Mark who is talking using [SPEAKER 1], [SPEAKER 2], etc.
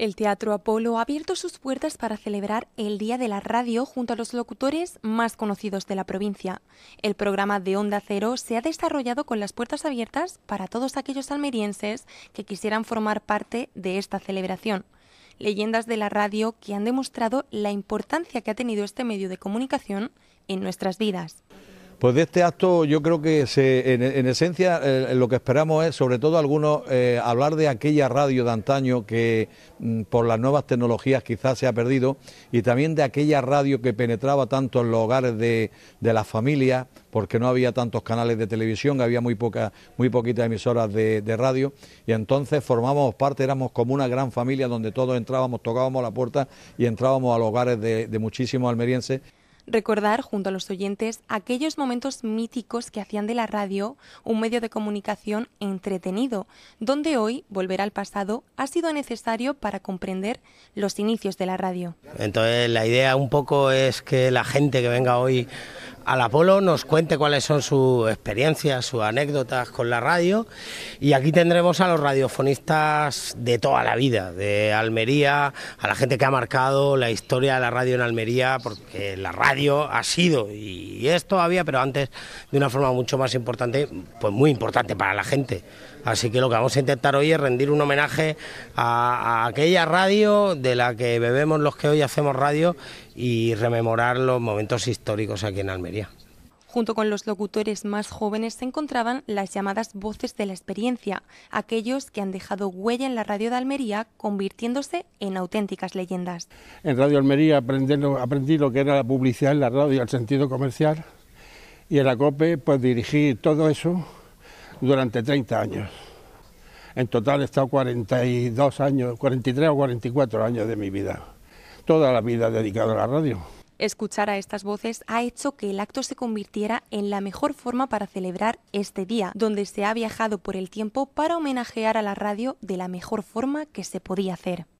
[SPEAKER 1] El Teatro Apolo ha abierto sus puertas para celebrar el Día de la Radio junto a los locutores más conocidos de la provincia. El programa de Onda Cero se ha desarrollado con las puertas abiertas para todos aquellos almerienses que quisieran formar parte de esta celebración. Leyendas de la radio que han demostrado la importancia que ha tenido este medio de comunicación en nuestras vidas.
[SPEAKER 2] Pues de este acto yo creo que se, en, esencia eh, lo que esperamos es, sobre todo algunos, eh, hablar de aquella radio de antaño que mm, por las nuevas tecnologías quizás se ha perdido y también de aquella radio que penetraba tanto en los hogares de, de las familias, porque no había tantos canales de televisión, había muy, poca, muy poquitas emisoras de, radio y entonces formábamos parte, éramos como una gran familia donde todos entrábamos, tocábamos la puerta y entrábamos a los hogares de, de muchísimos almerienses
[SPEAKER 1] recordar junto a los oyentes aquellos momentos míticos que hacían de la radio un medio de comunicación entretenido, donde hoy volver al pasado ha sido necesario para comprender los inicios de la radio.
[SPEAKER 3] Entonces la idea un poco es que la gente que venga hoy al Apolo, nos cuente cuáles son sus experiencias, sus anécdotas con la radio. Y aquí tendremos a los radiofonistas de toda la vida, de Almería, a la gente que ha marcado la historia de la radio en Almería, porque la radio ha sido y es todavía, pero antes de una forma mucho más importante, pues muy importante para la gente. Así que lo que vamos a intentar hoy es rendir un homenaje a, a, aquella radio de la que bebemos los que hoy hacemos radio y rememorar los momentos históricos aquí en Almería.
[SPEAKER 1] Junto con los locutores más jóvenes se encontraban las llamadas voces de la experiencia, aquellos que han dejado huella en la radio de Almería, convirtiéndose en auténticas leyendas.
[SPEAKER 4] En Radio Almería aprendí, lo que era la publicidad en la radio, el sentido comercial, y en la COPE pues dirigí todo eso durante 30 años. En total he estado 42 años, 43 o 44 años de mi vida, toda la vida dedicado a la radio
[SPEAKER 1] escuchar a estas voces ha hecho que el acto se convirtiera en la mejor forma para celebrar este día, donde se ha viajado por el tiempo para homenajear a la radio de la mejor forma que se podía hacer.